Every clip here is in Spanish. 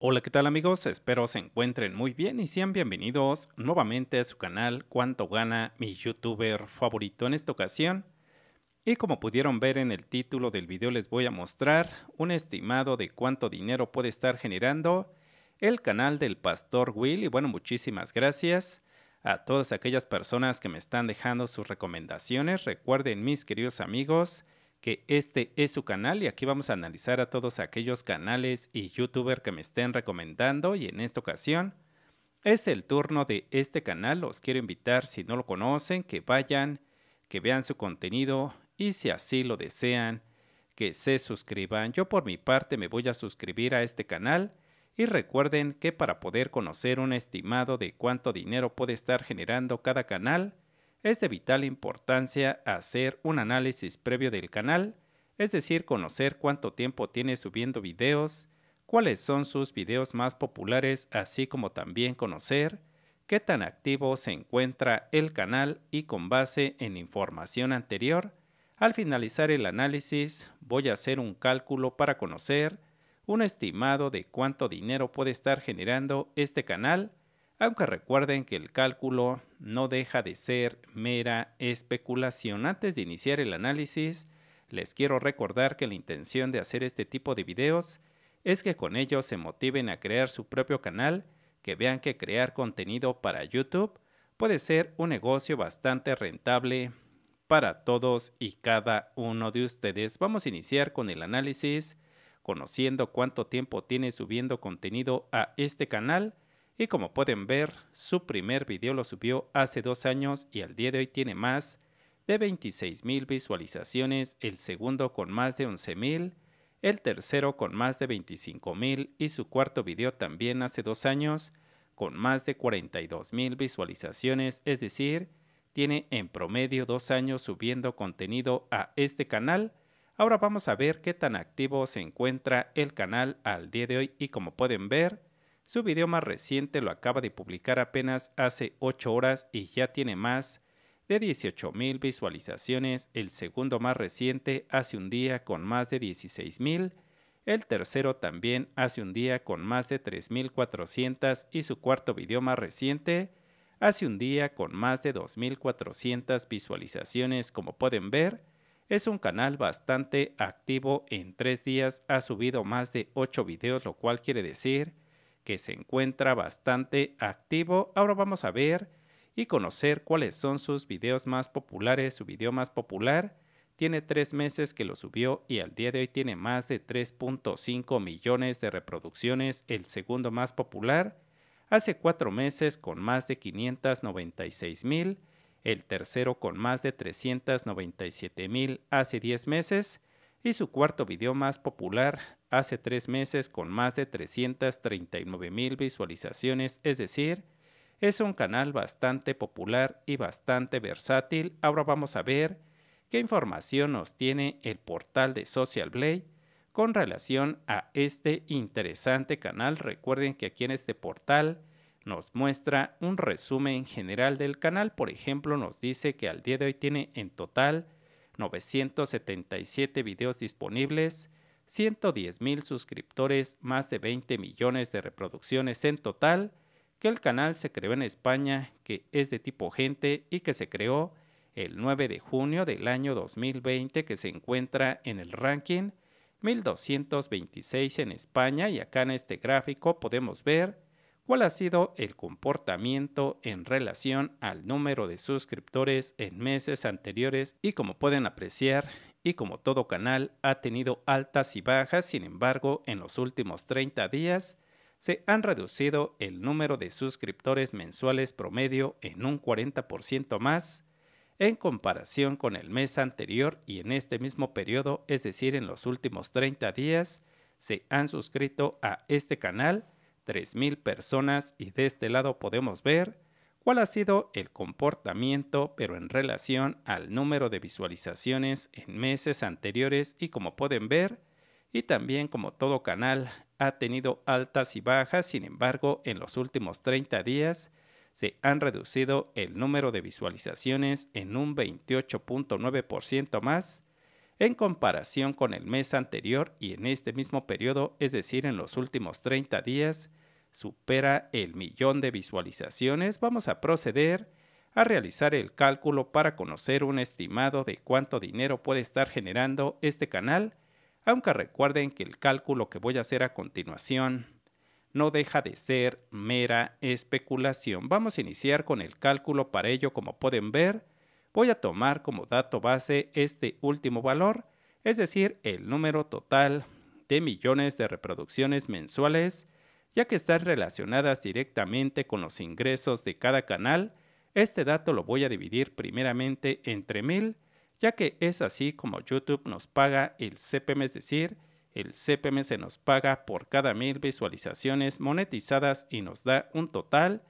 Hola, ¿qué tal amigos? Espero se encuentren muy bien y sean bienvenidos nuevamente a su canal Cuánto gana mi youtuber favorito en esta ocasión. Y como pudieron ver en el título del video les voy a mostrar un estimado de cuánto dinero puede estar generando el canal del Pastor Will. Y bueno, muchísimas gracias a todas aquellas personas que me están dejando sus recomendaciones. Recuerden mis queridos amigos, que este es su canal y aquí vamos a analizar a todos aquellos canales y youtuber que me estén recomendando y en esta ocasión es el turno de este canal, Os quiero invitar si no lo conocen que vayan, que vean su contenido y si así lo desean que se suscriban. Yo por mi parte me voy a suscribir a este canal y recuerden que para poder conocer un estimado de cuánto dinero puede estar generando cada canal, es de vital importancia hacer un análisis previo del canal, es decir, conocer cuánto tiempo tiene subiendo videos, cuáles son sus videos más populares, así como también conocer qué tan activo se encuentra el canal y con base en información anterior, al finalizar el análisis voy a hacer un cálculo para conocer un estimado de cuánto dinero puede estar generando este canal aunque recuerden que el cálculo no deja de ser mera especulación. Antes de iniciar el análisis, les quiero recordar que la intención de hacer este tipo de videos es que con ellos se motiven a crear su propio canal, que vean que crear contenido para YouTube puede ser un negocio bastante rentable para todos y cada uno de ustedes. Vamos a iniciar con el análisis, conociendo cuánto tiempo tiene subiendo contenido a este canal y como pueden ver, su primer video lo subió hace dos años y al día de hoy tiene más de 26.000 visualizaciones, el segundo con más de 11.000, el tercero con más de 25.000 y su cuarto video también hace dos años con más de 42.000 visualizaciones, es decir, tiene en promedio dos años subiendo contenido a este canal. Ahora vamos a ver qué tan activo se encuentra el canal al día de hoy y como pueden ver, su video más reciente lo acaba de publicar apenas hace 8 horas y ya tiene más de 18.000 visualizaciones, el segundo más reciente hace un día con más de 16.000, el tercero también hace un día con más de 3.400 y su cuarto video más reciente hace un día con más de 2.400 visualizaciones como pueden ver. Es un canal bastante activo, en tres días ha subido más de 8 videos, lo cual quiere decir que se encuentra bastante activo. Ahora vamos a ver y conocer cuáles son sus videos más populares. Su video más popular tiene tres meses que lo subió y al día de hoy tiene más de 3.5 millones de reproducciones. El segundo más popular hace cuatro meses con más de 596 mil, el tercero con más de 397 mil hace 10 meses y su cuarto video más popular hace tres meses con más de 339 mil visualizaciones, es decir, es un canal bastante popular y bastante versátil. Ahora vamos a ver qué información nos tiene el portal de Social Blade con relación a este interesante canal. Recuerden que aquí en este portal nos muestra un resumen general del canal. Por ejemplo, nos dice que al día de hoy tiene en total 977 videos disponibles, 110 mil suscriptores, más de 20 millones de reproducciones en total, que el canal se creó en España, que es de tipo gente y que se creó el 9 de junio del año 2020, que se encuentra en el ranking 1226 en España y acá en este gráfico podemos ver cuál ha sido el comportamiento en relación al número de suscriptores en meses anteriores y como pueden apreciar y como todo canal ha tenido altas y bajas, sin embargo en los últimos 30 días se han reducido el número de suscriptores mensuales promedio en un 40% más en comparación con el mes anterior y en este mismo periodo, es decir, en los últimos 30 días, se han suscrito a este canal 3.000 personas y de este lado podemos ver cuál ha sido el comportamiento pero en relación al número de visualizaciones en meses anteriores y como pueden ver y también como todo canal ha tenido altas y bajas, sin embargo en los últimos 30 días se han reducido el número de visualizaciones en un 28.9% más en comparación con el mes anterior y en este mismo periodo, es decir, en los últimos 30 días, supera el millón de visualizaciones, vamos a proceder a realizar el cálculo para conocer un estimado de cuánto dinero puede estar generando este canal, aunque recuerden que el cálculo que voy a hacer a continuación no deja de ser mera especulación. Vamos a iniciar con el cálculo para ello, como pueden ver, voy a tomar como dato base este último valor, es decir, el número total de millones de reproducciones mensuales, ya que están relacionadas directamente con los ingresos de cada canal, este dato lo voy a dividir primeramente entre mil, ya que es así como YouTube nos paga el CPM, es decir, el CPM se nos paga por cada mil visualizaciones monetizadas y nos da un total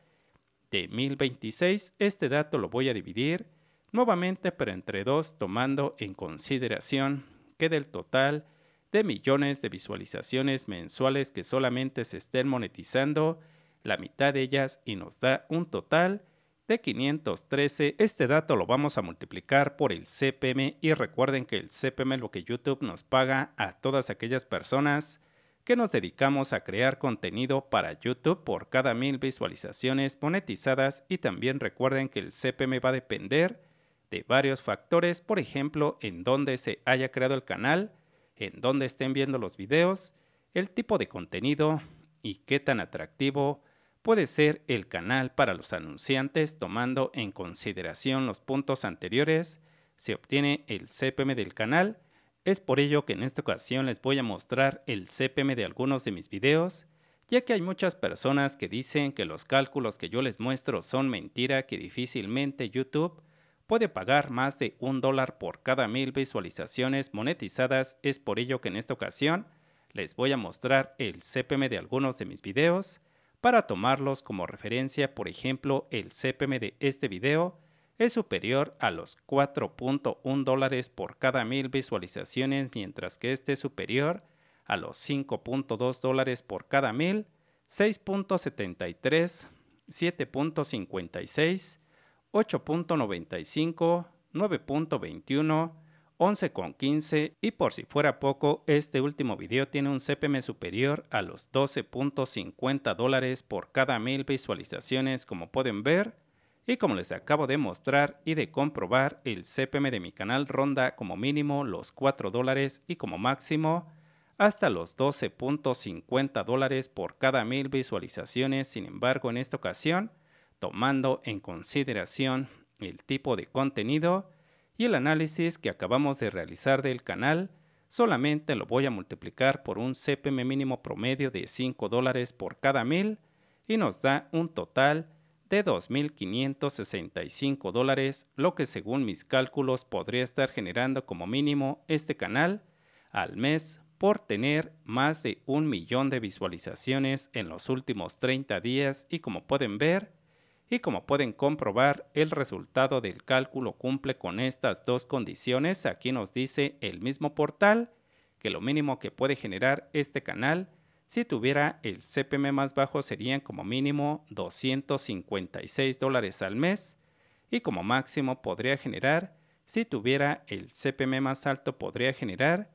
de 1026. Este dato lo voy a dividir nuevamente pero entre dos tomando en consideración que del total de millones de visualizaciones mensuales que solamente se estén monetizando, la mitad de ellas y nos da un total de 513. Este dato lo vamos a multiplicar por el CPM y recuerden que el CPM es lo que YouTube nos paga a todas aquellas personas que nos dedicamos a crear contenido para YouTube por cada mil visualizaciones monetizadas y también recuerden que el CPM va a depender de varios factores, por ejemplo, en dónde se haya creado el canal, en dónde estén viendo los videos, el tipo de contenido y qué tan atractivo puede ser el canal para los anunciantes tomando en consideración los puntos anteriores, se obtiene el CPM del canal, es por ello que en esta ocasión les voy a mostrar el CPM de algunos de mis videos, ya que hay muchas personas que dicen que los cálculos que yo les muestro son mentira que difícilmente YouTube puede pagar más de un dólar por cada mil visualizaciones monetizadas. Es por ello que en esta ocasión les voy a mostrar el CPM de algunos de mis videos para tomarlos como referencia. Por ejemplo, el CPM de este video es superior a los 4.1 dólares por cada mil visualizaciones, mientras que este es superior a los 5.2 dólares por cada mil, 6.73, 7.56, 8.95, 9.21, 11.15 y por si fuera poco, este último video tiene un CPM superior a los 12.50 dólares por cada mil visualizaciones como pueden ver. Y como les acabo de mostrar y de comprobar, el CPM de mi canal ronda como mínimo los 4 dólares y como máximo hasta los 12.50 dólares por cada mil visualizaciones. Sin embargo, en esta ocasión tomando en consideración el tipo de contenido y el análisis que acabamos de realizar del canal, solamente lo voy a multiplicar por un CPM mínimo promedio de 5 dólares por cada mil y nos da un total de 2.565 dólares, lo que según mis cálculos podría estar generando como mínimo este canal al mes por tener más de un millón de visualizaciones en los últimos 30 días y como pueden ver, y como pueden comprobar, el resultado del cálculo cumple con estas dos condiciones. Aquí nos dice el mismo portal que lo mínimo que puede generar este canal si tuviera el CPM más bajo serían como mínimo 256 dólares al mes y como máximo podría generar, si tuviera el CPM más alto podría generar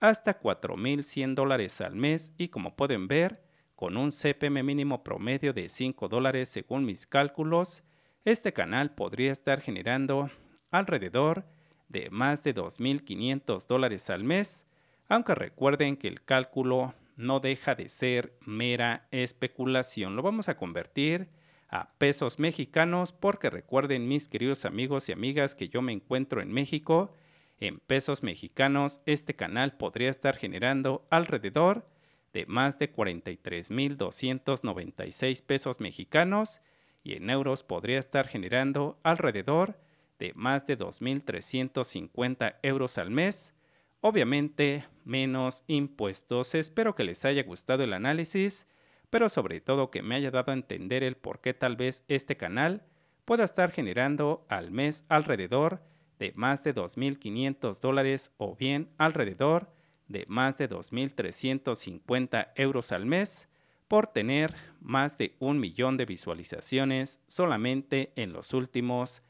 hasta 4.100 dólares al mes y como pueden ver, con un CPM mínimo promedio de 5 dólares según mis cálculos, este canal podría estar generando alrededor de más de 2.500 dólares al mes, aunque recuerden que el cálculo no deja de ser mera especulación. Lo vamos a convertir a pesos mexicanos porque recuerden mis queridos amigos y amigas que yo me encuentro en México. En pesos mexicanos este canal podría estar generando alrededor de más de 43.296 pesos mexicanos y en euros podría estar generando alrededor de más de 2.350 euros al mes, obviamente menos impuestos. Espero que les haya gustado el análisis, pero sobre todo que me haya dado a entender el por qué tal vez este canal pueda estar generando al mes alrededor de más de 2.500 dólares o bien alrededor de más de 2.350 euros al mes por tener más de un millón de visualizaciones solamente en los últimos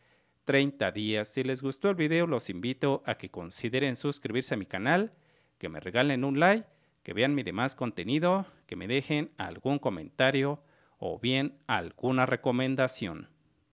30 días. Si les gustó el video, los invito a que consideren suscribirse a mi canal, que me regalen un like, que vean mi demás contenido, que me dejen algún comentario o bien alguna recomendación.